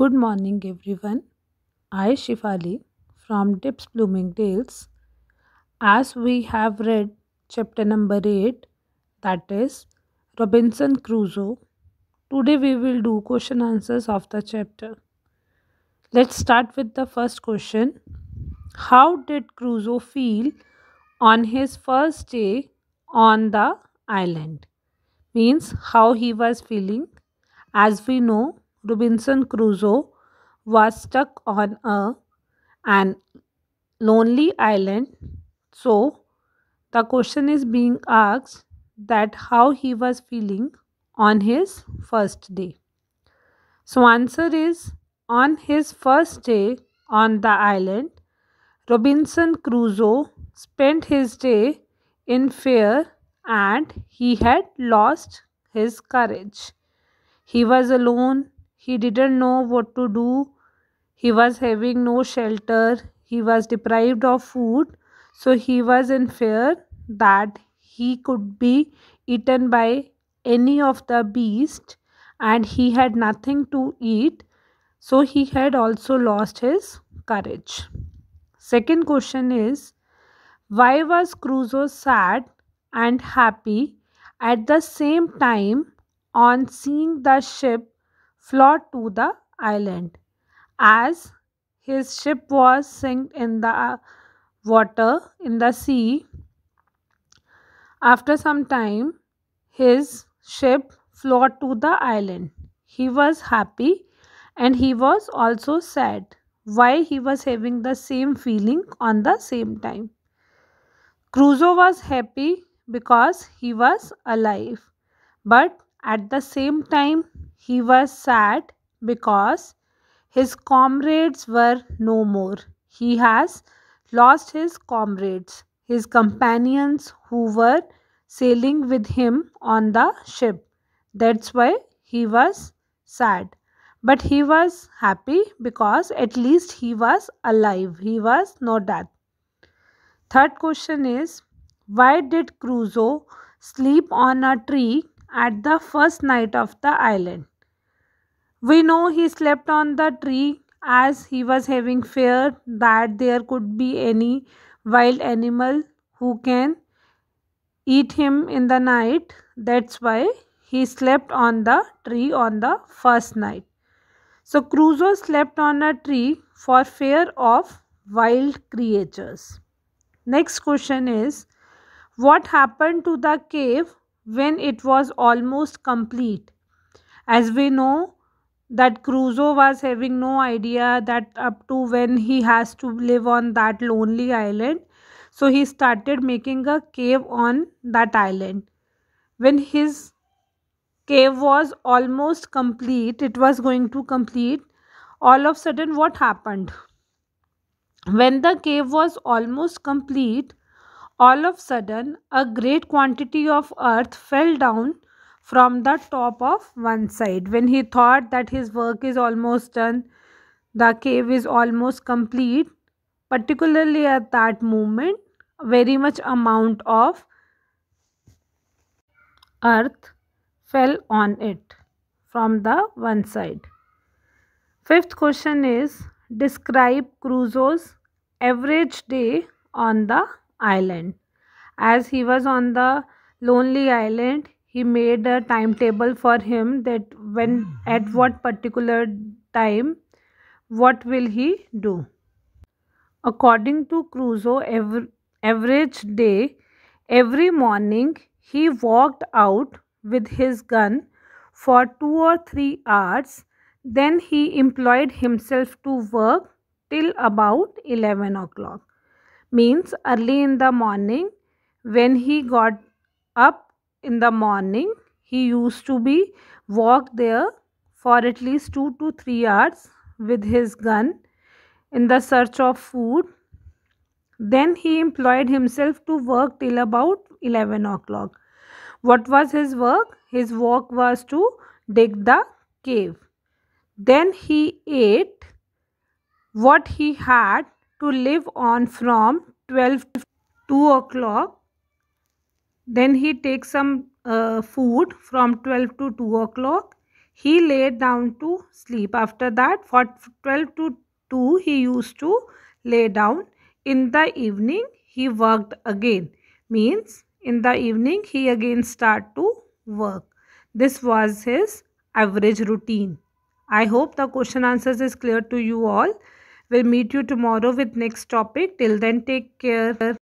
Good morning, everyone. I, Shifali, from Dips Tales. As we have read chapter number 8, that is Robinson Crusoe, today we will do question answers of the chapter. Let's start with the first question How did Crusoe feel on his first day on the island? Means how he was feeling. As we know, Robinson Crusoe was stuck on a an lonely island. So the question is being asked that how he was feeling on his first day. So answer is on his first day on the island, Robinson Crusoe spent his day in fear and he had lost his courage. He was alone he didn't know what to do. He was having no shelter. He was deprived of food. So he was in fear that he could be eaten by any of the beast and he had nothing to eat. So he had also lost his courage. Second question is why was Crusoe sad and happy at the same time on seeing the ship Floated to the island. As his ship was sunk in the water in the sea, after some time, his ship floated to the island. He was happy and he was also sad. Why he was having the same feeling on the same time. Crusoe was happy because he was alive. But at the same time, he was sad because his comrades were no more. He has lost his comrades, his companions who were sailing with him on the ship. That's why he was sad. But he was happy because at least he was alive. He was not dead. Third question is why did Crusoe sleep on a tree at the first night of the island? We know he slept on the tree as he was having fear that there could be any wild animal who can eat him in the night. That's why he slept on the tree on the first night. So Crusoe slept on a tree for fear of wild creatures. Next question is What happened to the cave when it was almost complete? As we know, that Crusoe was having no idea that up to when he has to live on that lonely island. So he started making a cave on that island. When his cave was almost complete, it was going to complete, all of a sudden what happened? When the cave was almost complete, all of a sudden a great quantity of earth fell down from the top of one side. When he thought that his work is almost done, the cave is almost complete, particularly at that moment, very much amount of earth fell on it from the one side. Fifth question is describe Crusoe's average day on the island. As he was on the lonely island, he made a timetable for him that when hmm. at what particular time what will he do according to crusoe every, average day every morning he walked out with his gun for 2 or 3 hours then he employed himself to work till about 11 o'clock means early in the morning when he got up in the morning he used to be walk there for at least 2 to 3 hours with his gun in the search of food then he employed himself to work till about 11 o'clock what was his work his work was to dig the cave then he ate what he had to live on from 12 to 2 o'clock then he takes some uh, food from 12 to 2 o'clock. He laid down to sleep. After that, for 12 to 2, he used to lay down. In the evening, he worked again. Means, in the evening, he again start to work. This was his average routine. I hope the question answers is clear to you all. We'll meet you tomorrow with next topic. Till then, take care.